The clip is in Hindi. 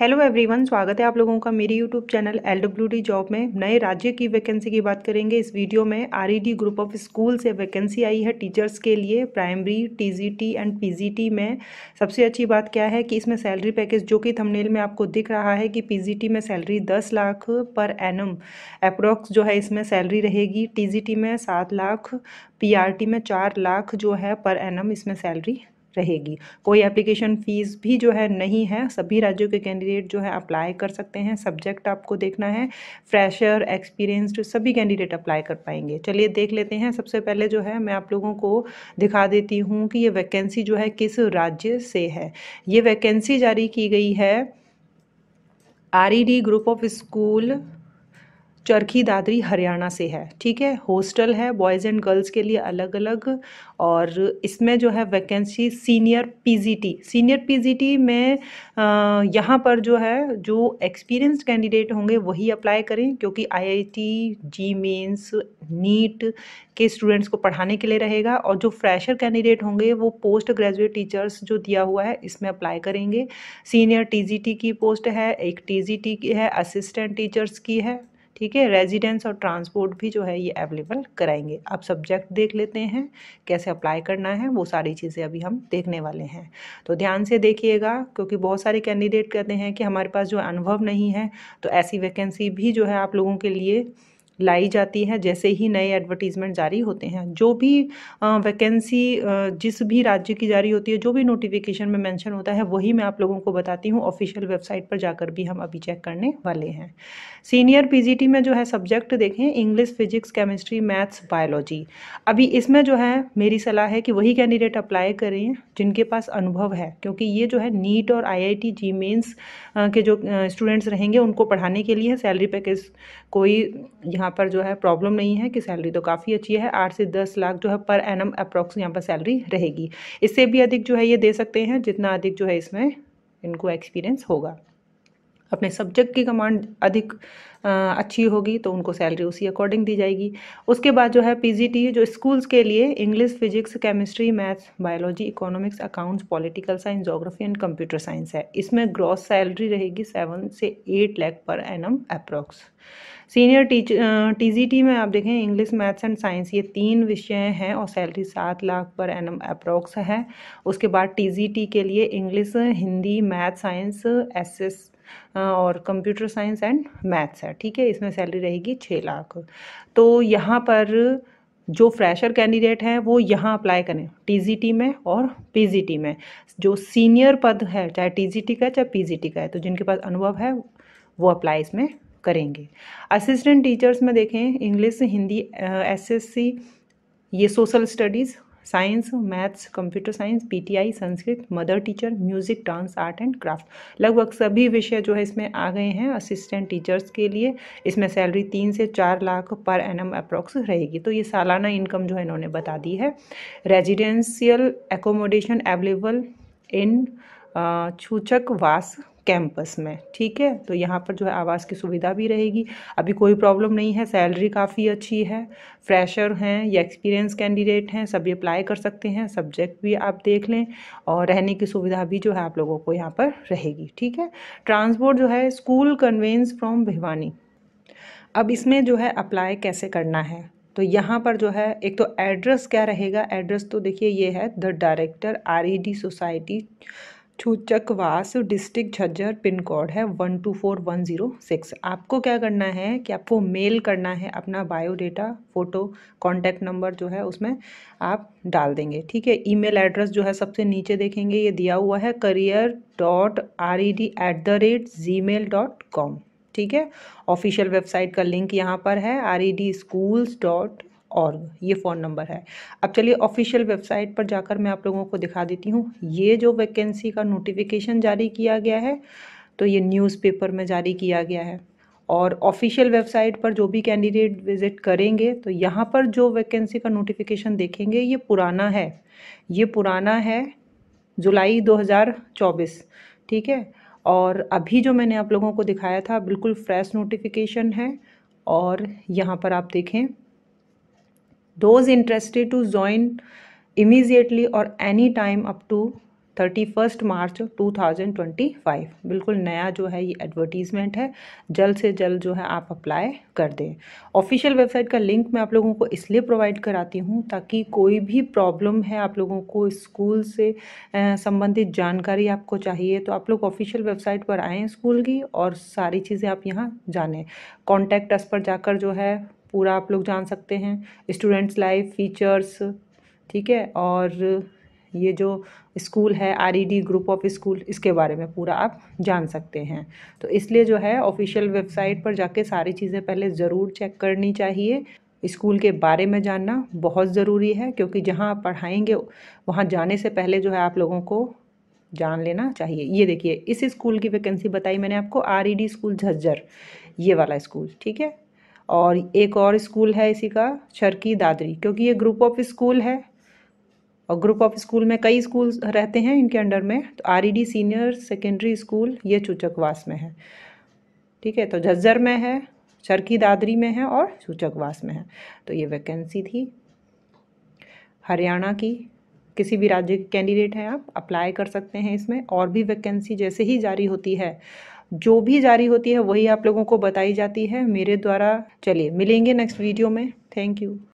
हेलो एवरीवन स्वागत है आप लोगों का मेरी यूट्यूब चैनल एल जॉब में नए राज्य की वैकेंसी की बात करेंगे इस वीडियो में डी ग्रुप ऑफ स्कूल से वैकेंसी आई है टीचर्स के लिए प्राइमरी टीजीटी एंड पीजीटी में सबसे अच्छी बात क्या है कि इसमें सैलरी पैकेज जो कि थंबनेल में आपको दिख रहा है कि टी में सैलरी दस लाख पर एनम अप्रॉक्स जो है इसमें सैलरी रहेगी टी में सात लाख पी में चार लाख जो है पर एनम इसमें सैलरी रहेगी कोई एप्लीकेशन फ़ीस भी जो है नहीं है सभी राज्यों के कैंडिडेट जो है अप्लाई कर सकते हैं सब्जेक्ट आपको देखना है फ्रेशर एक्सपीरियंस्ड सभी कैंडिडेट अप्लाई कर पाएंगे चलिए देख लेते हैं सबसे पहले जो है मैं आप लोगों को दिखा देती हूँ कि ये वैकेंसी जो है किस राज्य से है ये वैकेंसी जारी की गई है R E D group of school Charkhi Dadri Haryana से है ठीक है हॉस्टल है बॉयज़ एंड गर्ल्स के लिए अलग अलग और इसमें जो है vacancy senior PGT senior PGT में यहाँ पर जो है जो एक्सपीरियंस कैंडिडेट होंगे वही अप्लाई करें क्योंकि आईआईटी जी मेंस नीट के स्टूडेंट्स को पढ़ाने के लिए रहेगा और जो फ्रेशर कैंडिडेट होंगे वो पोस्ट ग्रेजुएट टीचर्स जो दिया हुआ है इसमें अप्लाई करेंगे सीनियर टीजीटी की पोस्ट है एक टीजीटी की है असिस्टेंट टीचर्स की है ठीक है रेजिडेंस और ट्रांसपोर्ट भी जो है ये अवेलेबल कराएंगे आप सब्जेक्ट देख लेते हैं कैसे अप्लाई करना है वो सारी चीज़ें अभी हम देखने वाले हैं तो ध्यान से देखिएगा क्योंकि बहुत सारे कैंडिडेट कहते हैं कि हमारे पास जो अनुभव नहीं है तो ऐसी वैकेंसी भी जो है आप लोगों के लिए लाई जाती है जैसे ही नए एडवर्टीज़मेंट जारी होते हैं जो भी वैकेंसी जिस भी राज्य की जारी होती है जो भी नोटिफिकेशन में मेंशन होता है वही मैं आप लोगों को बताती हूँ ऑफिशियल वेबसाइट पर जाकर भी हम अभी चेक करने वाले हैं सीनियर पीजीटी में जो है सब्जेक्ट देखें English physics chemistry maths biology अभी इसमें जो है मेरी सलाह है कि वही कैंडिडेट अप्लाई करें जिनके पास अनुभव है क्योंकि ये जो है नीट और आई जी मेन्स के जो स्टूडेंट्स रहेंगे उनको पढ़ाने के लिए सैलरी पैकेज कोई यहाँ यहाँ पर जो है प्रॉब्लम नहीं है कि सैलरी तो काफ़ी अच्छी है आठ से दस लाख जो है पर एम अप्रॉक्स यहाँ पर सैलरी रहेगी इससे भी अधिक जो है ये दे सकते हैं जितना अधिक जो है इसमें इनको एक्सपीरियंस होगा अपने सब्जेक्ट की कमांड अधिक आ, अच्छी होगी तो उनको सैलरी उसी अकॉर्डिंग दी जाएगी उसके बाद जो है पीजीटी जो स्कूल्स के लिए English physics chemistry maths biology economics accounts political science geography and computer science है इसमें ग्रॉस सैलरी रहेगी सेवन से eight lakh per M approx senior teach T में आप देखें इंग्लिश मैथ्स एंड साइंस ये तीन विषय हैं और सैलरी सात लाख पर एम अप्रॉक्स है उसके बाद टी के लिए English Hindi math science S और कंप्यूटर साइंस एंड मैथ्स है ठीक है इसमें सैलरी रहेगी छः लाख तो यहाँ पर जो फ्रेशर कैंडिडेट हैं वो यहाँ अप्लाई करें टीजीटी में और पीजीटी में जो सीनियर पद है चाहे टीजीटी का चाहे पीजीटी का है तो जिनके पास अनुभव है वो अप्लाई इसमें करेंगे असिस्टेंट टीचर्स में देखें इंग्लिश हिंदी एसएससी ये social studies science maths computer science PTI Sanskrit mother teacher music dance art and craft लगभग सभी विषय जो है इसमें आ गए हैं असिस्टेंट टीचर्स के लिए इसमें सैलरी तीन से चार लाख पर एम अप्रोक्स रहेगी तो ये सालाना इनकम जो है इन्होंने बता दी है residential accommodation available in Chhuchakwas campus में ठीक है तो यहाँ पर जो है आवास की सुविधा भी रहेगी अभी कोई प्रॉब्लम नहीं है सैलरी काफ़ी अच्छी है फ्रेशर हैं या एक्सपीरियंस कैंडिडेट हैं सभी अप्लाई कर सकते हैं सब्जेक्ट भी आप देख लें और रहने की सुविधा भी जो है आप लोगों को यहाँ पर रहेगी ठीक है ट्रांसपोर्ट जो है स्कूल कन्वेंस फ्रॉम भिवानी अब इसमें जो है अप्लाई कैसे करना है तो यहाँ पर जो है एक तो एड्रेस क्या रहेगा एड्रेस तो देखिए ये है the director R society Chhuchakwas district Jhajjar pin code है one two four one zero six आपको क्या करना है कि आपको मेल करना है अपना बायोडेटा फ़ोटो कॉन्टैक्ट नंबर जो है उसमें आप डाल देंगे ठीक है ईमेल एड्रेस जो है सबसे नीचे देखेंगे ये दिया हुआ है career dot R E D at the rate Gmail dot com ठीक है ऑफिशियल वेबसाइट का लिंक यहाँ पर है R E D schools dot और ये फ़ोन नंबर है अब चलिए ऑफिशियल वेबसाइट पर जाकर मैं आप लोगों को दिखा देती हूँ ये जो वैकेंसी का नोटिफिकेशन जारी किया गया है तो ये न्यूज़पेपर में जारी किया गया है और ऑफिशियल वेबसाइट पर जो भी कैंडिडेट विजिट करेंगे तो यहाँ पर जो वैकेंसी का नोटिफिकेशन देखेंगे ये पुराना है ये पुराना है जुलाई 2024 ठीक है और अभी जो मैंने आप लोगों को दिखाया था बिल्कुल फ्रेश नोटिफिकेशन है और यहाँ पर आप देखें those interested to join immediately और any time up to thirty first March two thousand twenty five बिल्कुल नया जो है ये एडवर्टीज़मेंट है जल्द से जल्द जो है आप अप्लाई कर दें ऑफिशियल वेबसाइट का लिंक मैं आप लोगों को इसलिए प्रोवाइड कराती हूँ ताकि कोई भी प्रॉब्लम है आप लोगों को स्कूल से संबंधित जानकारी आपको चाहिए तो आप लोग ऑफिशियल वेबसाइट पर आएँ स्कूल की और सारी चीज़ें आप यहाँ जानें कॉन्टैक्ट अस पर जाकर जो है पूरा आप लोग जान सकते हैं स्टूडेंट्स लाइफ फीचर्स ठीक है और ये जो स्कूल है आर ग्रुप ऑफ स्कूल इसके बारे में पूरा आप जान सकते हैं तो इसलिए जो है ऑफिशियल वेबसाइट पर जाके सारी चीज़ें पहले ज़रूर चेक करनी चाहिए स्कूल के बारे में जानना बहुत ज़रूरी है क्योंकि जहाँ आप पढ़ाएंगे वहाँ जाने से पहले जो है आप लोगों को जान लेना चाहिए ये देखिए इस स्कूल की वैकेंसी बताई मैंने आपको आर स्कूल e झज्जर ये वाला स्कूल ठीक है और एक और स्कूल है इसी का चरकी दादरी क्योंकि ये ग्रुप ऑफ स्कूल है और ग्रुप ऑफ स्कूल में कई स्कूल रहते हैं इनके अंडर में तो डी सीनियर सेकेंडरी स्कूल ये चूचकवास में है ठीक है तो झज्जर में है चरकी दादरी में है और चूचकवास में है तो ये वैकेंसी थी हरियाणा की किसी भी राज्य के कैंडिडेट हैं आप अप्लाई कर सकते हैं इसमें और भी वैकेंसी जैसे ही जारी होती है जो भी जारी होती है वही आप लोगों को बताई जाती है मेरे द्वारा चलिए मिलेंगे नेक्स्ट वीडियो में थैंक यू